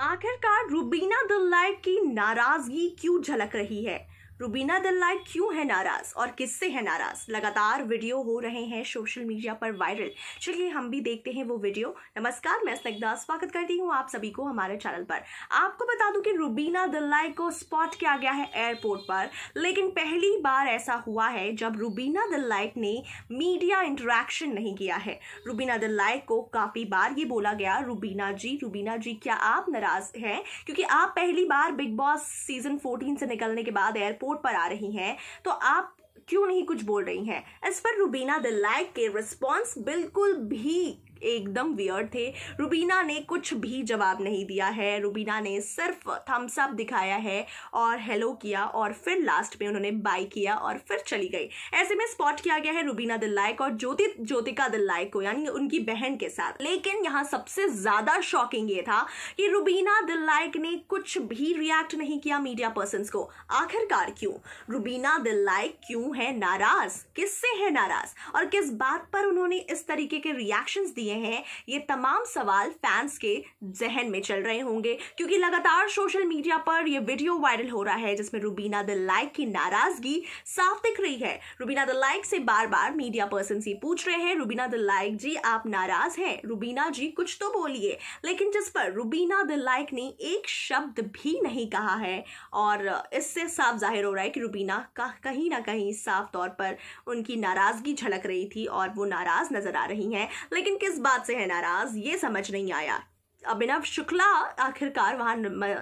आखिरकार रूबीना दिल्लाय की नाराजगी क्यों झलक रही है रूबीना दल्लाई क्यों है नाराज और किससे है नाराज लगातार वीडियो हो रहे हैं सोशल मीडिया पर वायरल चलिए हम भी देखते हैं वो वीडियो नमस्कार मैं स्नग्धा स्वागत करती हूँ आप सभी को हमारे चैनल पर आपको बता दूं कि रूबीना दल्लाई को स्पॉट किया गया है एयरपोर्ट पर लेकिन पहली बार ऐसा हुआ है जब रूबीना दल्लाइक ने मीडिया इंटरेक्शन नहीं किया है रूबीना दल्लाइक को काफी बार ये बोला गया रूबीना जी रूबीना जी क्या आप नाराज हैं क्योंकि आप पहली बार बिग बॉस सीजन फोर्टीन से निकलने के बाद एयरपोर्ट रिपोर्ट पर आ रही हैं तो आप क्यों नहीं कुछ बोल रही हैं एज पर रूबीना द लाइक के रिस्पॉन्स बिल्कुल भी एकदम वियर्ड थे रुबीना ने कुछ भी जवाब नहीं दिया है रुबीना ने सिर्फ थम्स अप दिखाया है और हेलो किया और फिर लास्ट में उन्होंने बाय किया और फिर चली गई ऐसे में स्पॉट किया गया है रुबीना दिल लायक और ज्योति ज्योतिका दिल लायक को यानी उनकी बहन के साथ लेकिन यहाँ सबसे ज्यादा शॉकिंग ये था कि रुबीना दिल लायक ने कुछ भी रिएक्ट नहीं किया मीडिया पर्सन को आखिरकार क्यों रुबीना दिल लायक क्यों है नाराज किससे है नाराज और किस बात पर उन्होंने इस तरीके के रिएक्शन दिए किए हैं ये तमाम सवाल फैंस के जहन में चल रहे होंगे क्योंकि लगातार सोशल मीडिया पर ये वीडियो वायरल हो रहा है जिसमें रूबीना द लाइक की नाराजगी साफ दिख रही है रूबीना द लाइक से बार बार मीडिया पर्सन से पूछ रहे हैं रूबीना द लाइक जी आप नाराज हैं रूबीना जी कुछ तो बोलिए लेकिन जिस पर रूबीना द लाइक ने एक शब्द भी नहीं कहा है और इससे साफ जाहिर हो रहा है कि रूबीना का कहीं ना कहीं साफ तौर पर उनकी नाराजगी झलक रही थी और वो नाराज नजर आ रही हैं लेकिन किस बात से है नाराज ये समझ नहीं आया अभिनव शुक्ला आखिरकार वहाँ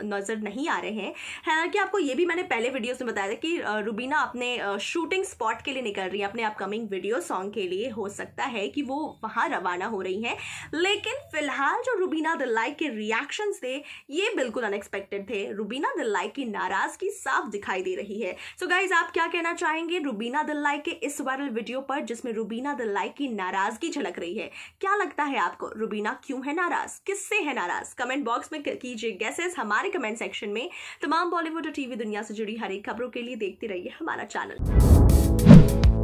नज़र नहीं आ रहे हैं हालांकि आपको ये भी मैंने पहले वीडियोस में बताया था कि रुबीना अपने शूटिंग स्पॉट के लिए निकल रही है अपने अपकमिंग वीडियो सॉन्ग के लिए हो सकता है कि वो वहाँ रवाना हो रही हैं लेकिन फिलहाल जो रुबीना लाइक के रिएक्शंस थे ये बिल्कुल अनएक्सपेक्टेड थे रुबीना दिल्लाई की नाराज़गी साफ दिखाई दे रही है सो so गाइज आप क्या कहना चाहेंगे रुबीना दिल्लाई के इस वायरल वीडियो पर जिसमें रुबीना लाइक की नाराज़गी झलक रही है क्या लगता है आपको रुबीना क्यों है नाराज़ किससे है हैं नाराज कमेंट बॉक्स में कीजिए गैसेस हमारे कमेंट सेक्शन में तमाम बॉलीवुड और टीवी दुनिया से जुड़ी हर एक खबरों के लिए देखते रहिए हमारा चैनल